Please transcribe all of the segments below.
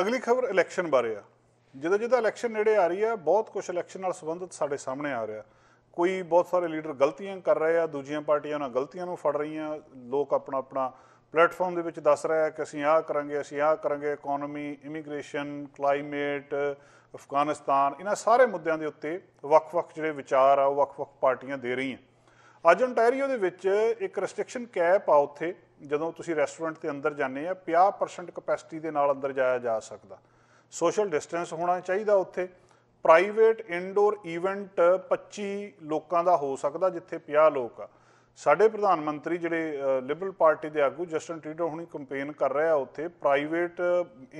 ਅਗਲੀ ਖਬਰ ਇਲੈਕਸ਼ਨ ਬਾਰੇ ਆ ਜਦੋਂ ਜਦੋਂ ਇਲੈਕਸ਼ਨ ਨੇੜੇ ਆ ਰਹੀ ਆ ਬਹੁਤ ਕੁਝ ਇਲੈਕਸ਼ਨ ਨਾਲ ਸੰਬੰਧਿਤ ਸਾਡੇ ਸਾਹਮਣੇ ਆ ਰਿਹਾ ਕੋਈ ਬਹੁਤ ਸਾਰੇ ਲੀਡਰ ਗਲਤੀਆਂ ਕਰ ਰਹੇ ਆ ਦੂਜੀਆਂ ਪਾਰਟੀਆਂ ਉਹਨਾਂ ਗਲਤੀਆਂ ਨੂੰ ਫੜ ਰਹੀਆਂ ਲੋਕ ਆਪਣਾ ਆਪਣਾ ਪਲੇਟਫਾਰਮ ਦੇ ਵਿੱਚ ਦੱਸ ਰਿਹਾ ਕਿ ਅਸੀਂ ਆਹ ਕਰਾਂਗੇ ਅਸੀਂ ਆਹ ਕਰਾਂਗੇ ਇਕਨੋਮੀ ਇਮੀਗ੍ਰੇਸ਼ਨ ਕਲਾਈਮੇਟ ਅਫਗਾਨਿਸਤਾਨ ਇਹਨਾਂ ਸਾਰੇ ਮੁੱਦਿਆਂ ਦੇ ਉੱਤੇ ਵੱਖ-ਵੱਖ ਜਿਹੜੇ ਵਿਚਾਰ ਆ ਉਹ ਵੱਖ-ਵੱਖ ਪਾਰਟੀਆਂ ਦੇ ਰਹੀਆਂ ਅੱਜ ਅੰਟਾਰੀਓ ਦੇ ਵਿੱਚ ਇੱਕ ਰੈਸਟ੍ਰਿਕਸ਼ਨ ਕੈਪ ਆ ਉੱਥੇ ਜਦੋਂ ਤੁਸੀਂ ਰੈਸਟੋਰੈਂਟ ਤੇ ਅੰਦਰ ਜਾਂਦੇ ਆ 50% ਕਪੈਸਿਟੀ ਦੇ ਨਾਲ ਅੰਦਰ ਜਾਇਆ ਜਾ ਸਕਦਾ ਸੋਸ਼ਲ ਡਿਸਟੈਂਸ ਹੋਣਾ ਚਾਹੀਦਾ ਉੱਥੇ ਪ੍ਰਾਈਵੇਟ ਇਨਡੋਰ ਇਵੈਂਟ 25 ਲੋਕਾਂ ਦਾ ਹੋ ਸਕਦਾ ਜਿੱਥੇ 50 ਲੋਕ ਆ ਸਾਡੇ ਪ੍ਰਧਾਨ ਮੰਤਰੀ ਜਿਹੜੇ ਲਿਬਰਲ ਪਾਰਟੀ ਦੇ ਆਗੂ ਜਸਟਨ ਟ੍ਰੀਡੋ ਹੁਣੀ ਕੈਂਪੇਨ ਕਰ ਰਿਹਾ ਉੱਥੇ ਪ੍ਰਾਈਵੇਟ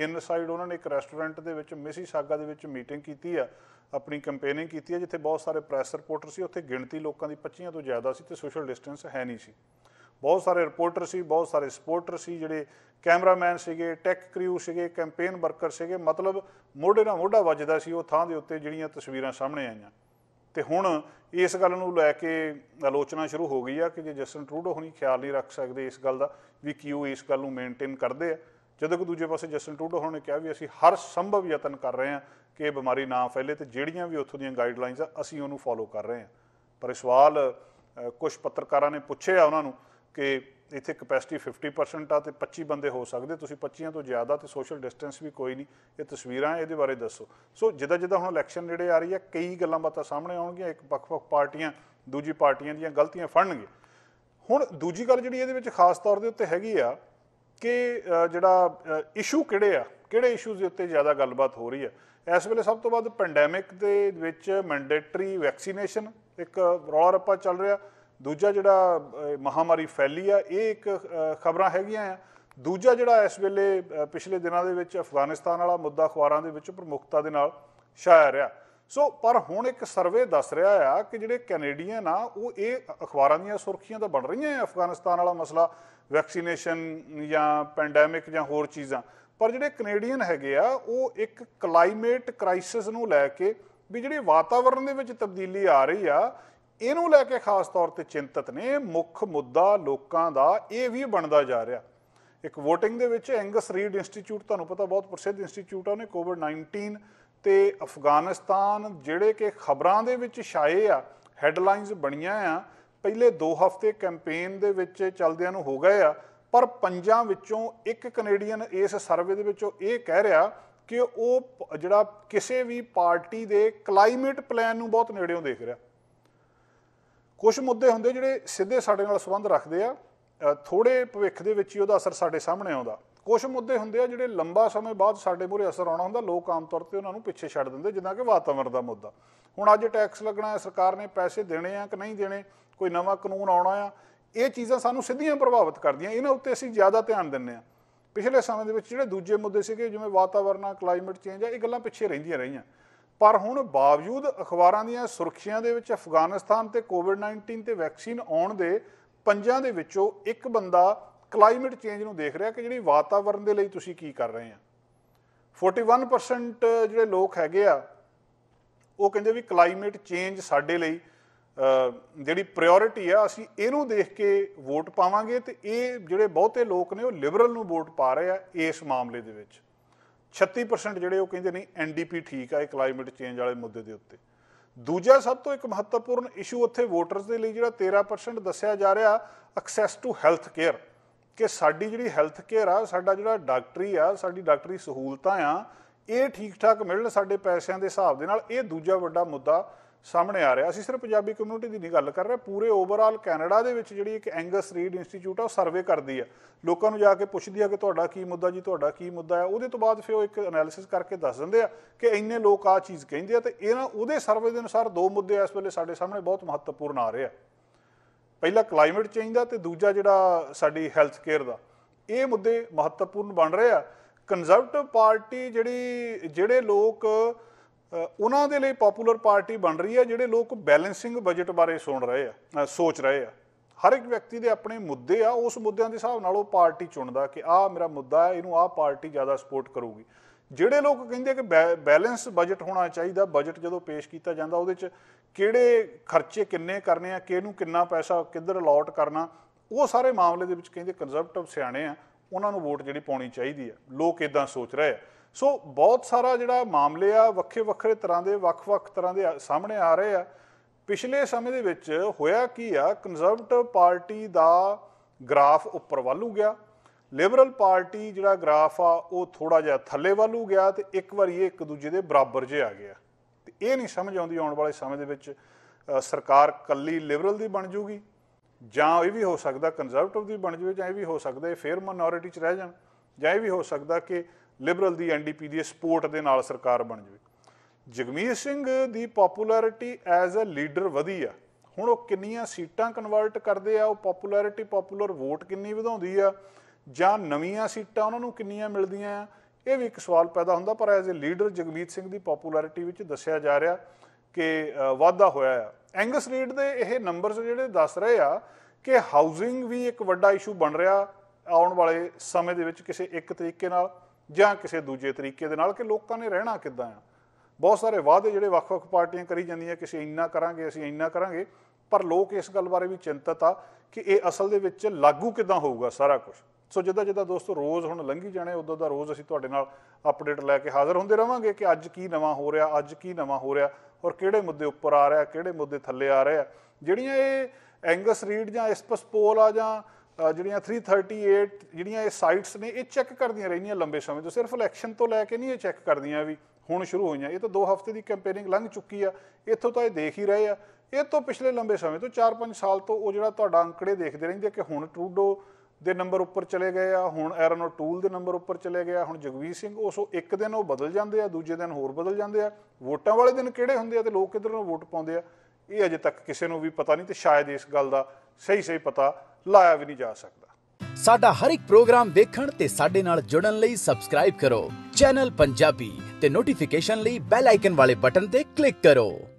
ਇਨਸਾਈਡ ਉਹਨਾਂ ਨੇ ਇੱਕ ਰੈਸਟੋਰੈਂਟ ਦੇ ਵਿੱਚ ਮਿਸੀ ਸਾਗਾ ਦੇ ਵਿੱਚ ਮੀਟਿੰਗ ਕੀਤੀ ਆ ਆਪਣੀ ਕੈਂਪੇਨਿੰਗ ਕੀਤੀ ਹੈ ਜਿੱਥੇ ਬਹੁਤ ਸਾਰੇ ਪ੍ਰੈਸ ਰਿਪੋਰਟਰ ਸੀ ਉੱਥੇ ਗਿਣਤੀ ਲੋਕਾਂ ਦੀ 25 ਤੋਂ ਜ਼ਿਆਦਾ ਸੀ ਤੇ ਸੋਸ਼ਲ ਡਿਸਟੈਂਸ ਹੈ ਨਹੀਂ ਸੀ ਬਹੁਤ ਸਾਰੇ ਰਿਪੋਰਟਰ ਸੀ ਬਹੁਤ ਸਾਰੇ ਸਪੋਰਟਰ ਸੀ ਜਿਹੜੇ ਕੈਮਰਾਮੈਨ ਸੀਗੇ ਟੈਕ ਕ੍ਰਿਊ ਸੀਗੇ ਕੈਂਪੇਨ ਵਰਕਰ ਸੀਗੇ ਮਤਲਬ ਮੋਢੇ ਨਾਲ ਮੋਢਾ ਵੱਜਦਾ ਸੀ ਉਹ ਥਾਂ ਦੇ ਉੱਤੇ ਜਿਹੜੀਆਂ ਤਸਵੀਰਾਂ ਸਾਹਮਣੇ ਆਈਆਂ ਤੇ ਹੁਣ ਇਸ ਗੱਲ ਨੂੰ ਲੈ ਕੇ ਆਲੋਚਨਾ ਸ਼ੁਰੂ ਹੋ ਗਈ ਆ ਕਿ ਜੇ ਜਸਨ ਟਰੂਡੋ ਹੁਣੀ ਖਿਆਲ ਨਹੀਂ ਰੱਖ ਸਕਦੇ ਇਸ ਗੱਲ ਦਾ ਵੀ ਕਿਉਂ ਇਸ ਗੱਲ ਨੂੰ ਮੇਨਟੇਨ ਕਰਦੇ ਆ ਜਦੋਂ ਕਿ ਦੂਜੇ ਪਾਸੇ ਜਸਨ ਟਰੂਡੋ ਹੁਣ ਨੇ ਕਿਹਾ ਵੀ ਅਸੀਂ ਹਰ ਸੰਭਵ ਯਤਨ ਕਰ ਰਹੇ ਹਾਂ ਕਿ ਇਹ ਬਿਮਾਰੀ ਨਾ ਫੈਲੇ ਤੇ ਜਿਹੜੀਆਂ ਵੀ ਉੱਥੋਂ ਦੀਆਂ ਗਾਈਡਲਾਈਨਸ ਆ ਅਸੀਂ ਉਹਨੂੰ ਫੋਲੋ ਕਰ ਰਹੇ ਹਾਂ ਪਰ ਇਹ ਸਵਾਲ ਕੁਝ ਪੱਤਰਕਾਰਾਂ ਨੇ ਪੁੱਛਿਆ ਉਹਨਾਂ ਨੂੰ ਕਿ ਇੱਥੇ ਕਪੈਸਿਟੀ 50% ਆ ਤੇ 25 ਬੰਦੇ ਹੋ ਸਕਦੇ ਤੁਸੀਂ 25 ਤੋਂ ਜ਼ਿਆਦਾ ਤੇ ਸੋਸ਼ਲ ਡਿਸਟੈਂਸ ਵੀ ਕੋਈ ਨਹੀਂ ਇਹ ਤਸਵੀਰਾਂ ਇਹਦੇ ਬਾਰੇ ਦੱਸੋ ਸੋ ਜਿੱਦਾਂ ਜਿੱਦਾਂ ਹੁਣ ਇਲੈਕਸ਼ਨ ਨੇੜੇ ਆ ਰਹੀ ਹੈ ਕਈ ਗੱਲਾਂ ਬਾਤਾਂ ਸਾਹਮਣੇ ਆਉਣਗੀਆਂ ਇੱਕ ਵੱਖ-ਵੱਖ ਪਾਰਟੀਆਂ ਦੂਜੀ ਪਾਰਟੀਆਂ ਦੀਆਂ ਗਲਤੀਆਂ ਫੜਨਗੇ ਹੁਣ ਦੂਜੀ ਗੱਲ ਜਿਹੜੀ ਇਹਦੇ ਵਿੱਚ ਖਾਸ ਤੌਰ ਦੇ ਉੱਤੇ ਹੈਗੀ ਆ ਕਿ ਜਿਹੜਾ ਇਸ਼ੂ ਕਿਹੜੇ ਆ ਕਿਹੜੇ ਇਸ਼ੂਜ਼ ਦੇ ਉੱਤੇ ਜ਼ਿਆਦਾ ਗੱਲਬਾਤ ਹੋ ਰਹੀ ਹੈ ਇਸ ਵੇਲੇ ਸਭ ਤੋਂ ਵੱਧ ਪੈਂਡੈਮਿਕ ਦੇ ਵਿੱਚ ਮੈਂਡੇਟਰੀ ਵੈਕਸੀਨੇਸ਼ਨ ਇੱਕ ਰੌਲਾ ਰੱਪਾ ਚੱਲ ਰਿਹਾ ਦੂਜਾ ਜਿਹੜਾ ਮਹਾਮਾਰੀ ਫੈਲੀ ਆ ਇਹ ਇੱਕ ਖਬਰਾਂ ਹੈਗੀਆਂ ਆ ਦੂਜਾ ਜਿਹੜਾ ਇਸ ਵੇਲੇ ਪਿਛਲੇ ਦਿਨਾਂ ਦੇ ਵਿੱਚ ਅਫਗਾਨਿਸਤਾਨ ਵਾਲਾ ਮੁੱਦਾ ਅਖਬਾਰਾਂ ਦੇ ਵਿੱਚ ਪ੍ਰਮੁੱਖਤਾ ਦੇ ਨਾਲ ਛਾਇਆ ਰਿਹਾ ਸੋ ਪਰ ਹੁਣ ਇੱਕ ਸਰਵੇ ਦੱਸ ਰਿਹਾ ਆ ਕਿ ਜਿਹੜੇ ਕੈਨੇਡੀਅਨ ਆ ਉਹ ਇਹ ਅਖਬਾਰਾਂ ਦੀਆਂ ਸੁਰਖੀਆਂ ਤਾਂ ਬਣ ਰਹੀਆਂ ਆ ਅਫਗਾਨਿਸਤਾਨ ਵਾਲਾ ਮਸਲਾ ਵੈਕਸੀਨੇਸ਼ਨ ਜਾਂ ਪੈਂਡੈਮਿਕ ਜਾਂ ਹੋਰ ਚੀਜ਼ਾਂ ਪਰ ਜਿਹੜੇ ਕੈਨੇਡੀਅਨ ਹੈਗੇ ਆ ਉਹ ਇੱਕ ਕਲਾਈਮੇਟ ਕ੍ਰਾਈਸਿਸ ਨੂੰ ਲੈ ਕੇ ਵੀ ਜਿਹੜੀ ਵਾਤਾਵਰਣ ਦੇ ਵਿੱਚ ਤਬਦੀਲੀ ਆ ਰਹੀ ਆ ਇਹਨੂੰ ਲੈ ਕੇ ਖਾਸ ਤੌਰ ਤੇ ਚਿੰਤਤ ਨੇ ਮੁੱਖ ਮੁੱਦਾ ਲੋਕਾਂ ਦਾ ਇਹ ਵੀ ਬਣਦਾ ਜਾ ਰਿਹਾ ਇੱਕ VOTING ਦੇ ਵਿੱਚ ਐਂਗਸ ਰੀਡ ਇੰਸਟੀਚਿਊਟ ਤੁਹਾਨੂੰ ਪਤਾ ਬਹੁਤ ਪ੍ਰਸਿੱਧ ਇੰਸਟੀਚਿਊਟ ਆ ਉਹਨੇ ਕੋਵਿਡ-19 ਤੇ ਅਫਗਾਨਿਸਤਾਨ ਜਿਹੜੇ ਕਿ ਖਬਰਾਂ ਦੇ ਵਿੱਚ ਛਾਏ ਆ ਹੈਡਲਾਈਨਸ ਬਣੀਆਂ ਆ ਪਹਿਲੇ 2 ਹਫ਼ਤੇ ਕੈਂਪੇਨ ਦੇ ਵਿੱਚ ਚਲਦਿਆਂ ਨੂੰ ਹੋ ਗਏ ਆ ਪਰ ਪੰਜਾਂ ਵਿੱਚੋਂ ਇੱਕ ਕੈਨੇਡੀਅਨ ਇਸ ਸਰਵੇ ਦੇ ਵਿੱਚੋਂ ਇਹ ਕਹਿ ਰਿਹਾ ਕਿ ਉਹ ਜਿਹੜਾ ਕਿਸੇ ਵੀ ਪਾਰਟੀ ਦੇ ਕਲਾਈਮੇਟ ਪਲਾਨ ਨੂੰ ਬਹੁਤ ਨੇੜਿਓਂ ਦੇਖ ਰਿਹਾ ਕੁਝ ਮੁੱਦੇ ਹੁੰਦੇ ਜਿਹੜੇ ਸਿੱਧੇ ਸਾਡੇ ਨਾਲ ਸੰਬੰਧ ਰੱਖਦੇ ਆ ਥੋੜੇ ਭਵਿੱਖ ਦੇ ਵਿੱਚ ਹੀ ਉਹਦਾ ਅਸਰ ਸਾਡੇ ਸਾਹਮਣੇ ਆਉਂਦਾ ਕੁਝ ਮੁੱਦੇ ਹੁੰਦੇ ਆ ਜਿਹੜੇ ਲੰਬਾ ਸਮੇਂ ਬਾਅਦ ਸਾਡੇ ਮੂਰੇ ਅਸਰ ਆਉਣਾ ਹੁੰਦਾ ਲੋਕ ਆਮ ਤੌਰ ਤੇ ਉਹਨਾਂ ਨੂੰ ਪਿੱਛੇ ਛੱਡ ਦਿੰਦੇ ਜਿੱਦਾਂ ਕਿ ਵਾਤਾਵਰਣ ਦਾ ਮੁੱਦਾ ਹੁਣ ਅੱਜ ਟੈਕਸ ਲੱਗਣਾ ਹੈ ਸਰਕਾਰ ਨੇ ਪੈਸੇ ਦੇਣੇ ਆ ਕਿ ਨਹੀਂ ਦੇਣੇ ਕੋਈ ਨਵਾਂ ਕਾਨੂੰਨ ਆਉਣਾ ਆ ਇਹ ਚੀਜ਼ਾਂ ਸਾਨੂੰ ਸਿੱਧੀਆਂ ਪ੍ਰਭਾਵਿਤ ਕਰਦੀਆਂ ਇਹਨਾਂ ਉੱਤੇ ਅਸੀਂ ਜ਼ਿਆਦਾ ਧਿਆਨ ਦਿੰਨੇ ਆ ਪਿਛਲੇ ਸਮੇਂ ਦੇ ਵਿੱਚ ਜਿਹੜੇ ਦੂਜੇ ਮੁੱਦੇ ਸੀਗੇ ਜਿਵੇਂ ਵਾਤਾਵਰਣ ਕਲਾਈਮੇਟ ਚੇਂਜ ਆ ਇਹ ਗੱਲਾਂ ਪਿੱਛੇ ਰਹਿੰਦੀਆਂ ਰਹੀਆਂ ਪਰ ਹੁਣ ਬਾਵਜੂਦ ਅਖਬਾਰਾਂ ਦੀਆਂ ਸੁਰਖੀਆਂ ਦੇ ਵਿੱਚ ਅਫਗਾਨਿਸਤਾਨ ਤੇ ਕੋਵਿਡ-19 ਤੇ ਵੈਕਸੀਨ ਆਉਣ ਦੇ ਪੰਜਾਂ ਦੇ ਵਿੱਚੋਂ ਇੱਕ ਬੰਦਾ ਕਲਾਈਮੇਟ ਚੇਂਜ ਨੂੰ ਦੇਖ ਰਿਹਾ ਕਿ ਜਿਹੜੀ ਵਾਤਾਵਰਣ ਦੇ ਲਈ ਤੁਸੀਂ ਕੀ ਕਰ ਰਹੇ ਆ 41% ਜਿਹੜੇ ਲੋਕ ਹੈਗੇ ਆ ਉਹ ਕਹਿੰਦੇ ਵੀ ਕਲਾਈਮੇਟ ਚੇਂਜ ਸਾਡੇ ਲਈ ਜਿਹੜੀ ਪ੍ਰਾਇੋਰਟੀ ਆ ਅਸੀਂ ਇਹਨੂੰ ਦੇਖ ਕੇ ਵੋਟ ਪਾਵਾਂਗੇ ਤੇ ਇਹ ਜਿਹੜੇ ਬਹੁਤੇ ਲੋਕ ਨੇ ਉਹ ਲਿਬਰਲ ਨੂੰ ਵੋਟ ਪਾ ਰਹੇ ਆ ਇਸ ਮਾਮਲੇ ਦੇ ਵਿੱਚ 36% ਜਿਹੜੇ ਉਹ ਕਹਿੰਦੇ ਨਹੀਂ ਐਨਡੀਪੀ ਠੀਕ ਆ ਇਹ ਕਲਾਈਮੇਟ ਚੇਂਜ ਵਾਲੇ ਮੁੱਦੇ ਦੇ ਉੱਤੇ ਦੂਜਾ ਸਭ ਤੋਂ ਇੱਕ ਮਹੱਤਵਪੂਰਨ ਇਸ਼ੂ ਉੱਥੇ ਵੋਟਰਸ ਦੇ ਲਈ ਜਿਹੜਾ 13% ਦੱਸਿਆ ਜਾ ਰਿਹਾ ਐਕਸੈਸ ਟੂ ਹੈਲਥ ਕੇਅਰ ਕਿ ਸਾਡੀ ਜਿਹੜੀ ਹੈਲਥ ਕੇਅਰ ਆ ਸਾਡਾ ਜਿਹੜਾ ਡਾਕਟਰੀ ਆ ਸਾਡੀ ਡਾਕਟਰੀ ਸਹੂਲਤਾਂ ਆ ਇਹ ਠੀਕ ਠਾਕ ਮਿਲਣ ਸਾਡੇ ਪੈਸਿਆਂ ਦੇ ਹਿਸਾਬ ਦੇ ਨਾਲ ਇਹ ਦੂਜਾ ਵੱਡਾ ਮੁੱਦਾ ਸਾਹਮਣੇ ਆ ਰਿਹਾ ਅਸੀਂ ਸਿਰਫ ਪੰਜਾਬੀ ਕਮਿਊਨਿਟੀ ਦੀ ਨਹੀਂ ਗੱਲ ਕਰ ਰਹੇ ਪੂਰੇ ਓਵਰਆਲ ਕੈਨੇਡਾ ਦੇ ਵਿੱਚ ਜਿਹੜੀ ਇੱਕ ਐਂਗਸ ਰੀਡ ਇੰਸਟੀਚਿਊਟ ਆ ਉਹ ਸਰਵੇ ਕਰਦੀ ਆ ਲੋਕਾਂ ਨੂੰ ਜਾ ਕੇ ਪੁੱਛਦੀ ਆ ਕਿ ਤੁਹਾਡਾ ਕੀ ਮੁੱਦਾ ਜੀ ਤੁਹਾਡਾ ਕੀ ਮੁੱਦਾ ਹੈ ਉਹਦੇ ਤੋਂ ਬਾਅਦ ਫਿਰ ਉਹ ਇੱਕ ਅਨਾਲਿਸਿਸ ਕਰਕੇ ਦੱਸ ਦਿੰਦੇ ਆ ਕਿ ਇੰਨੇ ਲੋਕ ਆ ਚੀਜ਼ ਕਹਿੰਦੇ ਆ ਤੇ ਇਹਨਾਂ ਉਹਦੇ ਸਰਵੇ ਦੇ ਅਨੁਸਾਰ ਦੋ ਮੁੱਦੇ ਇਸ ਵੇਲੇ ਸਾਡੇ ਸਾਹਮਣੇ ਬਹੁਤ ਮਹੱਤਵਪੂਰਨ ਆ ਰਹੇ ਆ ਪਹਿਲਾ ਕਲਾਈਮੇਟ ਚੇਂਜ ਦਾ ਤੇ ਦੂਜਾ ਜਿਹੜਾ ਸਾਡੀ ਹੈਲਥ ਕੇਅਰ ਦਾ ਇਹ ਮੁੱਦੇ ਮਹੱਤਵਪੂਰਨ ਬਣ ਰਹੇ ਆ ਕਨਜ਼ਰਵੇਟਿਵ ਪਾਰਟੀ ਜਿਹੜੀ ਜਿਹੜੇ ਲੋਕ ਉਹਨਾਂ ਦੇ ਲਈ ਪਪੂਲਰ ਪਾਰਟੀ ਬਣ ਰਹੀ ਹੈ ਜਿਹੜੇ ਲੋਕ ਬੈਲੈਂਸਿੰਗ ਬਜਟ ਬਾਰੇ ਸੁਣ ਰਹੇ ਆ ਸੋਚ ਰਹੇ ਆ ਹਰ ਇੱਕ ਵਿਅਕਤੀ ਦੇ ਆਪਣੇ ਮੁੱਦੇ ਆ ਉਸ ਮੁੱਦਿਆਂ ਦੇ ਹਿਸਾਬ ਨਾਲ ਉਹ ਪਾਰਟੀ ਚੁਣਦਾ ਕਿ ਆਹ ਮੇਰਾ ਮੁੱਦਾ ਹੈ ਇਹਨੂੰ ਆਹ ਪਾਰਟੀ ਜ਼ਿਆਦਾ ਸਪੋਰਟ ਕਰੂਗੀ ਜਿਹੜੇ ਲੋਕ ਕਹਿੰਦੇ ਕਿ ਬੈਲੈਂਸ ਬਜਟ ਹੋਣਾ ਚਾਹੀਦਾ ਬਜਟ ਜਦੋਂ ਪੇਸ਼ ਕੀਤਾ ਜਾਂਦਾ ਉਹਦੇ 'ਚ ਕਿਹੜੇ ਖਰਚੇ ਕਿੰਨੇ ਕਰਨੇ ਆ ਕਿਹਨੂੰ ਕਿੰਨਾ ਪੈਸਾ ਕਿੱਧਰ ਅਲੋਟ ਕਰਨਾ ਉਹ ਸਾਰੇ ਮਾਮਲੇ ਦੇ ਵਿੱਚ ਕਹਿੰਦੇ ਕੰਜ਼ਰਵੇਟਿਵ ਸਿਆਣੇ ਆ ਉਹਨਾਂ ਨੂੰ ਵੋਟ ਜਿਹੜੀ ਪਾਉਣੀ ਚਾਹੀਦੀ ਆ ਲੋਕ ਇਦਾਂ ਸੋਚ ਰਹੇ ਆ ਸੋ ਬਹੁਤ ਸਾਰਾ ਜਿਹੜਾ ਮਾਮਲੇ ਆ ਵੱਖੇ ਵੱਖਰੇ ਤਰ੍ਹਾਂ ਦੇ ਵੱਖ-ਵੱਖ ਤਰ੍ਹਾਂ ਦੇ ਸਾਹਮਣੇ ਆ ਰਹੇ ਆ ਪਿਛਲੇ ਸਮੇਂ ਦੇ ਵਿੱਚ ਹੋਇਆ ਕੀ ਆ ਕੰਜ਼ਰਵੇਟਿਵ ਪਾਰਟੀ ਦਾ ਗ੍ਰਾਫ ਉੱਪਰ ਵੱਲੂ ਗਿਆ ਲਿਬਰਲ ਪਾਰਟੀ ਜਿਹੜਾ ਗ੍ਰਾਫ ਆ ਉਹ ਥੋੜਾ ਜਿਹਾ ਥੱਲੇ ਵੱਲੂ ਗਿਆ ਤੇ ਇੱਕ ਵਾਰੀ ਇਹ ਇੱਕ ਦੂਜੇ ਦੇ ਬਰਾਬਰ ਜੇ ਆ ਗਿਆ ਤੇ ਇਹ ਨਹੀਂ ਸਮਝ ਆਉਂਦੀ ਆਉਣ ਵਾਲੇ ਸਮੇਂ ਦੇ ਵਿੱਚ ਸਰਕਾਰ ਕੱਲੀ ਲਿਬਰਲ ਦੀ ਬਣ ਜੂਗੀ ਜਾਂ ਇਹ ਵੀ ਹੋ ਸਕਦਾ ਕੰਜ਼ਰਵੇਟਿਵ ਦੀ ਬਣ ਜਵੇ ਜਾਂ ਇਹ ਵੀ ਹੋ ਸਕਦਾ ਇਹ ਫੇਰ ਮਿਨੋਰਿਟੀ ਚ ਰਹਿ ਜਾਣ ਜਾਂ ਇਹ ਵੀ ਹੋ ਸਕਦਾ ਕਿ ਲਿਬਰਲ ਦੀ ਐਨਡੀਪੀ ਦੀ ਸਪੋਰਟ ਦੇ ਨਾਲ ਸਰਕਾਰ ਬਣ ਜਾਵੇ ਜਗਮੀਤ ਸਿੰਘ ਦੀ ਪਪੂਲਾਰਿਟੀ ਐਜ਼ ਅ ਲੀਡਰ ਵਧੀ ਆ ਹੁਣ ਉਹ ਕਿੰਨੀਆਂ ਸੀਟਾਂ ਕਨਵਰਟ ਕਰਦੇ ਆ ਉਹ ਪਪੂਲਾਰਿਟੀ ਪਪੂਲਰ ਵੋਟ ਕਿੰਨੀ ਵਧਾਉਂਦੀ ਆ ਜਾਂ ਨਵੀਆਂ ਸੀਟਾਂ ਉਹਨਾਂ ਨੂੰ ਕਿੰਨੀਆਂ ਮਿਲਦੀਆਂ ਆ ਇਹ ਵੀ ਇੱਕ ਸਵਾਲ ਪੈਦਾ ਹੁੰਦਾ ਪਰ as a leader Jagmeet Singh ਦੀ ਪਪੂਲਾਰਿਟੀ ਵਿੱਚ ਦੱਸਿਆ ਜਾ ਰਿਹਾ ਕਿ ਵਾਧਾ ਹੋਇਆ ਆ ਐਂਗਸ ਰੀਡ ਦੇ ਇਹ ਨੰਬਰਸ ਜਿਹੜੇ ਦੱਸ ਰਹੇ ਆ ਕਿ ਹਾਊਸਿੰਗ ਵੀ ਇੱਕ ਵੱਡਾ ਇਸ਼ੂ ਬਣ ਰਿਹਾ ਆਉਣ ਵਾਲੇ ਸਮੇਂ ਦੇ ਵਿੱਚ ਕਿਸੇ ਇੱਕ ਤਰੀਕੇ ਨਾਲ ਜਾਂ ਕਿਸੇ ਦੂਜੇ ਤਰੀਕੇ ਦੇ ਨਾਲ ਕਿ ਲੋਕਾਂ ਨੇ ਰਹਿਣਾ ਕਿੱਦਾਂ ਆ ਬਹੁਤ ਸਾਰੇ ਵਾਅਦੇ ਜਿਹੜੇ ਵੱਖ-ਵੱਖ ਪਾਰਟੀਆਂ ਕਰੀ ਜਾਂਦੀਆਂ ਅਸੀਂ ਇੰਨਾ ਕਰਾਂਗੇ ਅਸੀਂ ਇੰਨਾ ਕਰਾਂਗੇ ਪਰ ਲੋਕ ਇਸ ਗੱਲ ਬਾਰੇ ਵੀ ਚਿੰਤਤ ਆ ਕਿ ਇਹ ਅਸਲ ਦੇ ਵਿੱਚ ਲਾਗੂ ਕਿੱਦਾਂ ਹੋਊਗਾ ਸਾਰਾ ਕੁਝ ਸੋ ਜਿੱਦਾਂ ਜਿੱਦਾਂ ਦੋਸਤੋ ਰੋਜ਼ ਹੁਣ ਲੰਘੀ ਜਾਣੇ ਉਦੋਂ ਦਾ ਰੋਜ਼ ਅਸੀਂ ਤੁਹਾਡੇ ਨਾਲ ਅਪਡੇਟ ਲੈ ਕੇ ਹਾਜ਼ਰ ਹੁੰਦੇ ਰਵਾਂਗੇ ਕਿ ਅੱਜ ਕੀ ਨਵਾਂ ਹੋ ਰਿਹਾ ਅੱਜ ਕੀ ਨਵਾਂ ਹੋ ਰਿਹਾ ਔਰ ਕਿਹੜੇ ਮੁੱਦੇ ਉੱਪਰ ਆ ਰਿਹਾ ਕਿਹੜੇ ਮੁੱਦੇ ਥੱਲੇ ਆ ਰਹੇ ਆ ਜਿਹੜੀਆਂ ਇਹ ਐਂਗਸ ਰੀਡ ਜਾਂ ਇਸਪਸ ਪੋਲ ਆ ਜਾਂ ਜਿਹੜੀਆਂ 338 ਜਿਹੜੀਆਂ ਇਹ ਸਾਈਟਸ ਨੇ ਇਹ ਚੈੱਕ ਕਰਦੀਆਂ ਰਹਿੰਦੀਆਂ ਲੰਬੇ ਸਮੇਂ ਤੋਂ ਸਿਰਫ ਇਲੈਕਸ਼ਨ ਤੋਂ ਲੈ ਕੇ ਨਹੀਂ ਇਹ ਚੈੱਕ ਕਰਦੀਆਂ ਵੀ ਹੁਣ ਸ਼ੁਰੂ ਹੋਈਆਂ ਇਹ ਤਾਂ 2 ਹਫ਼ਤੇ ਦੀ ਕੈਂਪੇਨਿੰਗ ਲੰਘ ਚੁੱਕੀ ਆ ਇੱਥੋਂ ਤਾਂ ਇਹ ਦੇਖ ਹੀ ਰਹੇ ਆ ਇਹ ਤੋਂ ਪਿਛਲੇ ਲੰਬੇ ਸਮੇਂ ਤੋਂ 4-5 ਸਾਲ ਤੋਂ ਉਹ ਜਿਹੜਾ ਤੁਹਾਡਾ ਅੰਕੜੇ ਦੇਖਦੇ ਰਹਿੰਦੇ ਕਿ ਹੁਣ ਟਰੂਡੋ ਦੇ ਨੰਬਰ ਉੱਪਰ ਚਲੇ ਗਏ ਆ ਹੁਣ ਐਰਨ ਟੂਲ ਦੇ ਨੰਬਰ ਉੱਪਰ ਚਲੇ ਗਿਆ ਹੁਣ ਜਗਵੀਰ ਸਿੰਘ ਉਸੋ ਇੱਕ ਦਿਨ ਉਹ ਬਦਲ ਜਾਂਦੇ ਆ ਦੂਜੇ ਦਿਨ ਹੋਰ ਬਦਲ ਜਾਂਦੇ ਆ ਵੋਟਾਂ ਵਾਲੇ ਦਿਨ ਕਿਹੜੇ ਹੁੰਦੇ ਆ ਤੇ ਲੋਕ ਕਿਧਰ ਨੂੰ ਵੋਟ ਪਾਉਂਦੇ ਆ ਇਹ ਅਜੇ ਤੱਕ ਕਿਸੇ ਨੂੰ ਵੀ ਪਤਾ ਨਹੀਂ ਤੇ ਸ਼ਾਇਦ ਇਸ ਗੱਲ ਦਾ ਸਹੀ ਸਹੀ ਪਤਾ ਲਾਇਆ ਵੀ ਨਹੀਂ ਜਾ ਸਕਦਾ ਸਾਡਾ ਹਰ ਇੱਕ ਪ੍ਰੋਗਰਾਮ ਦੇਖਣ ਤੇ ਸਾਡੇ ਨਾਲ ਜੁੜਨ ਲਈ ਸਬਸਕ੍ਰਾਈਬ ਕਰੋ ਚੈਨਲ ਪੰਜਾਬੀ ਤੇ ਨੋਟੀਫਿਕੇਸ਼ਨ ਲਈ ਬੈਲ ਆਈਕਨ ਵਾਲੇ ਬਟਨ ਤੇ ਕਲਿੱਕ ਕਰੋ